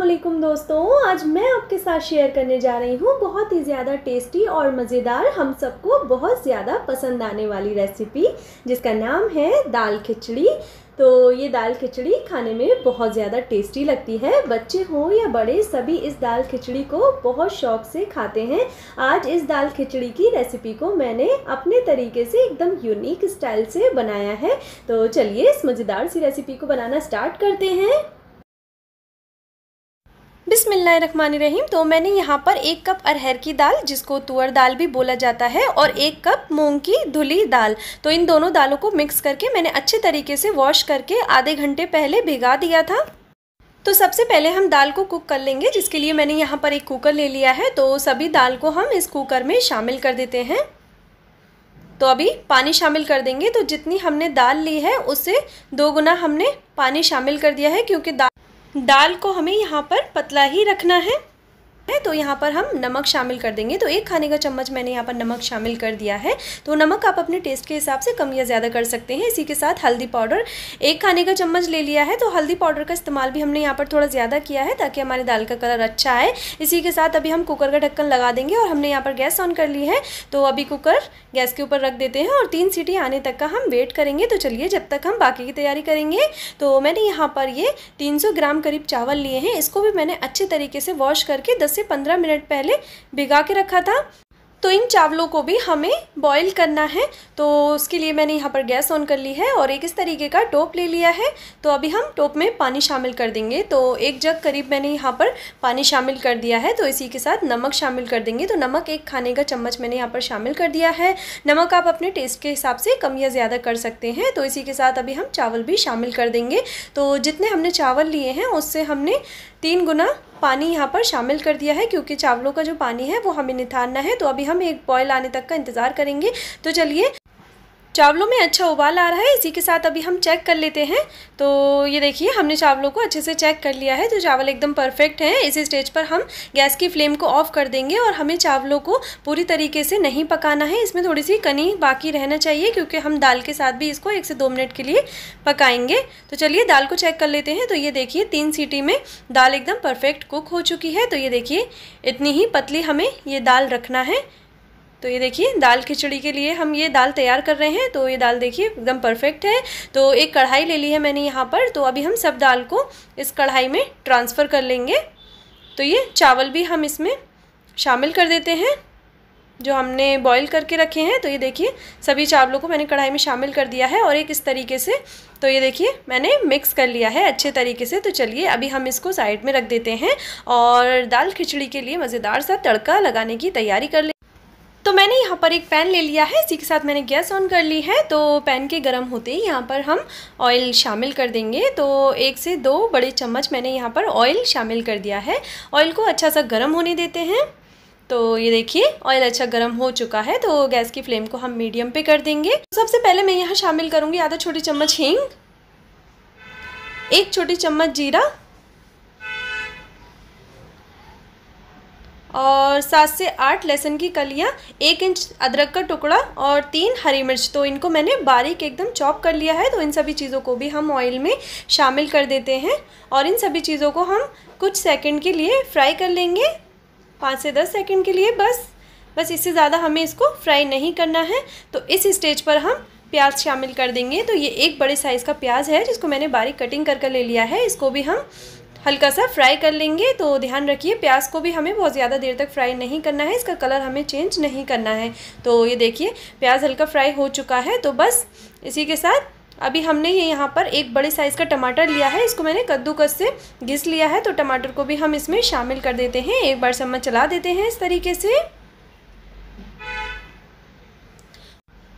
अस्सलाम दोस्तों आज मैं आपके साथ शेयर करने जा रही हूँ बहुत ही ज़्यादा टेस्टी और मज़ेदार हम सबको बहुत ज़्यादा पसंद आने वाली रेसिपी जिसका नाम है दाल खिचड़ी तो ये दाल खिचड़ी खाने में बहुत ज़्यादा टेस्टी लगती है बच्चे हों या बड़े सभी इस दाल खिचड़ी को बहुत शौक से खाते हैं आज इस दाल खिचड़ी की रेसिपी को मैंने अपने तरीके से एकदम यूनिक स्टाइल से बनाया है तो चलिए इस मज़ेदार सी रेसिपी को बनाना स्टार्ट करते हैं रहीम तो मैंने यहाँ पर एक कप अरहर की दाल जिसको तुअर दाल भी बोला जाता है और एक कप मूंग की धुली दाल तो इन दोनों दालों को मिक्स करके मैंने अच्छे तरीके से वॉश करके आधे घंटे पहले भिगा दिया था तो सबसे पहले हम दाल को कुक कर लेंगे जिसके लिए मैंने यहाँ पर एक कुकर ले लिया है तो सभी दाल को हम इस कुकर में शामिल कर देते हैं तो अभी पानी शामिल कर देंगे तो जितनी हमने दाल ली है उससे दो गुना हमने पानी शामिल कर दिया है क्योंकि दाल दाल को हमें यहाँ पर पतला ही रखना है है तो यहाँ पर हम नमक शामिल कर देंगे तो एक खाने का चम्मच मैंने यहाँ पर नमक शामिल कर दिया है तो नमक आप अपने टेस्ट के हिसाब से कम या ज़्यादा कर सकते हैं इसी के साथ हल्दी पाउडर एक खाने का चम्मच ले लिया है तो हल्दी पाउडर का इस्तेमाल भी हमने यहाँ पर थोड़ा ज़्यादा किया है ताकि हमारे दाल का कलर अच्छा आए इसी के साथ अभी हम कुकर का ढक्कन लगा देंगे और हमने यहाँ पर गैस ऑन कर ली है तो अभी कुकर गैस के ऊपर रख देते हैं और तीन सीटी आने तक का हम वेट करेंगे तो चलिए जब तक हम बाकी की तैयारी करेंगे तो मैंने यहाँ पर ये तीन ग्राम करीब चावल लिए हैं इसको भी मैंने अच्छे तरीके से वॉश करके दस से 15 मिनट पहले भिगा के रखा था तो इन चावलों को भी हमें बॉईल करना है तो उसके लिए मैंने यहाँ पर गैस ऑन कर ली है और एक इस तरीके का टोप ले लिया है तो अभी हम टोप में पानी शामिल कर देंगे तो एक जग करीब मैंने यहाँ पर पानी शामिल कर दिया है तो इसी के साथ नमक शामिल कर देंगे तो नमक एक खाने का चम्मच मैंने यहाँ पर शामिल कर दिया है नमक आप अपने टेस्ट के हिसाब से कम या ज़्यादा कर सकते हैं तो इसी के साथ अभी हम चावल भी शामिल कर देंगे तो जितने हमने चावल लिए हैं उससे हमने तीन गुना पानी यहाँ पर शामिल कर दिया है क्योंकि चावलों का जो पानी है वो हमें निथारना है तो अभी हम एक बॉयल आने तक का इंतज़ार करेंगे तो चलिए चावलों में अच्छा उबाल आ रहा है इसी के साथ अभी हम चेक कर लेते हैं तो ये देखिए हमने चावलों को अच्छे से चेक कर लिया है तो चावल एकदम परफेक्ट हैं इसी स्टेज पर हम गैस की फ्लेम को ऑफ कर देंगे और हमें चावलों को पूरी तरीके से नहीं पकाना है इसमें थोड़ी सी कनी बाकी रहना चाहिए क्योंकि हम दाल के साथ भी इसको एक से दो मिनट के लिए पकाएंगे तो चलिए दाल को चेक कर लेते हैं तो ये देखिए तीन सीटी में दाल एकदम परफेक्ट कुक हो चुकी है तो ये देखिए इतनी ही पतली हमें ये दाल रखना है तो ये देखिए दाल खिचड़ी के लिए हम ये दाल तैयार कर रहे हैं तो ये दाल देखिए एकदम परफेक्ट है तो एक कढ़ाई ले ली है मैंने यहाँ पर तो अभी हम सब दाल को इस कढ़ाई में ट्रांसफ़र कर लेंगे तो ये चावल भी हम इसमें शामिल कर देते हैं जो हमने बॉईल करके रखे हैं तो ये देखिए सभी चावलों को मैंने कढ़ाई में शामिल कर दिया है और एक इस तरीके से तो ये देखिए मैंने मिक्स कर लिया है अच्छे तरीके से तो चलिए अभी हम इसको साइड में रख देते हैं और दाल खिचड़ी के लिए मज़ेदार सा तड़का लगाने की तैयारी कर ले तो मैंने यहाँ पर एक पैन ले लिया है इसी के साथ मैंने गैस ऑन कर ली है तो पैन के गर्म होते ही यहाँ पर हम ऑयल शामिल कर देंगे तो एक से दो बड़े चम्मच मैंने यहाँ पर ऑयल शामिल कर दिया है ऑयल को अच्छा सा गर्म होने देते हैं तो ये देखिए ऑयल अच्छा गर्म हो चुका है तो गैस की फ्लेम को हम मीडियम पे कर देंगे सबसे पहले मैं यहाँ शामिल करूँगी आधा छोटी चम्मच हींग एक छोटी चम्मच जीरा और सात से आठ लहसुन की कलियाँ एक इंच अदरक का टुकड़ा और तीन हरी मिर्च तो इनको मैंने बारीक एकदम चॉप कर लिया है तो इन सभी चीज़ों को भी हम ऑयल में शामिल कर देते हैं और इन सभी चीज़ों को हम कुछ सेकंड के लिए फ्राई कर लेंगे पाँच से दस सेकंड के लिए बस बस इससे ज़्यादा हमें इसको फ्राई नहीं करना है तो इस स्टेज पर हम प्याज शामिल कर देंगे तो ये एक बड़े साइज़ का प्याज है जिसको मैंने बारीक कटिंग कर कर ले लिया है इसको भी हम हल्का सा फ्राई कर लेंगे तो ध्यान रखिए प्याज को भी हमें बहुत ज़्यादा देर तक फ्राई नहीं करना है इसका कलर हमें चेंज नहीं करना है तो ये देखिए प्याज हल्का फ्राई हो चुका है तो बस इसी के साथ अभी हमने ये यहाँ पर एक बड़े साइज़ का टमाटर लिया है इसको मैंने कद्दूकस से घिस लिया है तो टमाटर को भी हम इसमें शामिल कर देते हैं एक बार चम्मच चला देते हैं इस तरीके से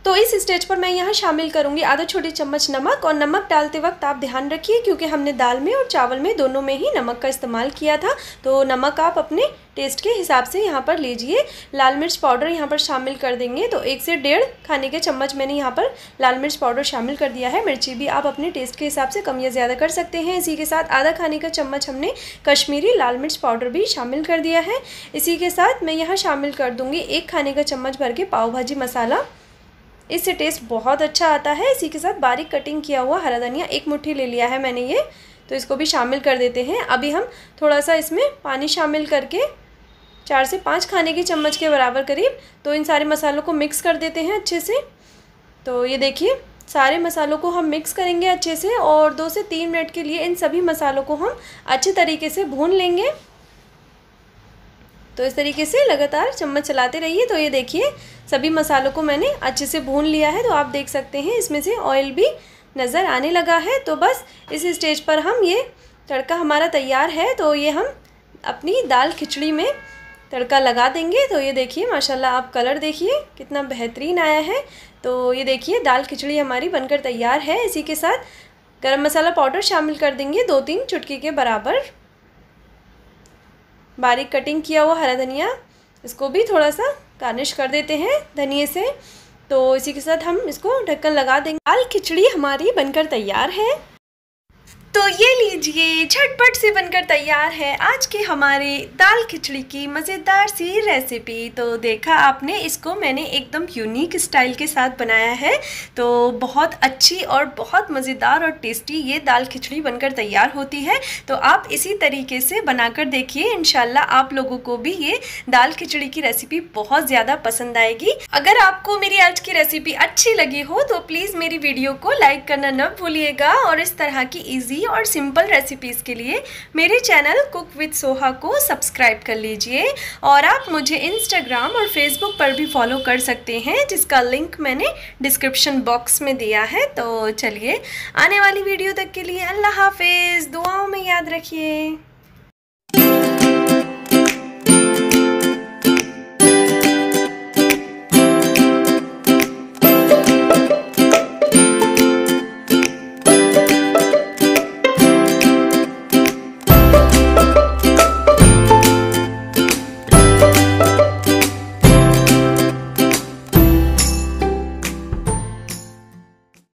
तो इस स्टेज पर मैं यहाँ शामिल करूँगी आधा छोटी चम्मच नमक और नमक डालते वक्त आप ध्यान रखिए क्योंकि हमने दाल में और चावल में दोनों में ही नमक का इस्तेमाल किया था तो नमक आप अपने टेस्ट के हिसाब से यहाँ पर लीजिए लाल मिर्च पाउडर यहाँ पर शामिल कर देंगे तो एक से डेढ़ खाने के चम्मच मैंने यहाँ पर लाल मिर्च पाउडर शामिल कर दिया है मिर्ची भी आप अपने टेस्ट के हिसाब से कम या ज़्यादा कर सकते हैं इसी के साथ आधा खाने का चम्मच हमने कश्मीरी लाल मिर्च पाउडर भी शामिल कर दिया है इसी के साथ मैं यहाँ शामिल कर दूँगी एक खाने का चम्मच भर के पाव भाजी मसाला इससे टेस्ट बहुत अच्छा आता है इसी के साथ बारीक कटिंग किया हुआ हरा धनिया एक मुट्ठी ले लिया है मैंने ये तो इसको भी शामिल कर देते हैं अभी हम थोड़ा सा इसमें पानी शामिल करके चार से पाँच खाने की चम्मच के बराबर करीब तो इन सारे मसालों को मिक्स कर देते हैं अच्छे से तो ये देखिए सारे मसालों को हम मिक्स करेंगे अच्छे से और दो से तीन मिनट के लिए इन सभी मसालों को हम अच्छे तरीके से भून लेंगे तो इस तरीके से लगातार चम्मच चलाते रहिए तो ये देखिए सभी मसालों को मैंने अच्छे से भून लिया है तो आप देख सकते हैं इसमें से ऑयल भी नज़र आने लगा है तो बस इस स्टेज पर हम ये तड़का हमारा तैयार है तो ये हम अपनी दाल खिचड़ी में तड़का लगा देंगे तो ये देखिए माशाल्लाह आप कलर देखिए कितना बेहतरीन आया है तो ये देखिए दाल खिचड़ी हमारी बनकर तैयार है इसी के साथ गरम मसाला पाउडर शामिल कर देंगे दो तीन चुटकी के बराबर बारीक कटिंग किया हुआ हरा धनिया इसको भी थोड़ा सा गार्निश कर देते हैं धनिए से तो इसी के साथ हम इसको ढक्कन लगा देंगे दाल खिचड़ी हमारी बनकर तैयार है तो ये लीजिए झटपट से बनकर तैयार है आज के हमारे दाल खिचड़ी की मज़ेदार सी रेसिपी तो देखा आपने इसको मैंने एकदम यूनिक स्टाइल के साथ बनाया है तो बहुत अच्छी और बहुत मज़ेदार और टेस्टी ये दाल खिचड़ी बनकर तैयार होती है तो आप इसी तरीके से बनाकर देखिए इन आप लोगों को भी ये दाल खिचड़ी की रेसिपी बहुत ज़्यादा पसंद आएगी अगर आपको मेरी आज की रेसिपी अच्छी लगी हो तो प्लीज़ मेरी वीडियो को लाइक करना न भूलिएगा और इस तरह की ईजी हेल्दी और सिंपल रेसिपीज़ के लिए मेरे चैनल कुक विद सोहा को सब्सक्राइब कर लीजिए और आप मुझे इंस्टाग्राम और फेसबुक पर भी फॉलो कर सकते हैं जिसका लिंक मैंने डिस्क्रिप्शन बॉक्स में दिया है तो चलिए आने वाली वीडियो तक के लिए अल्लाह हाफिज़ दुआओं में याद रखिए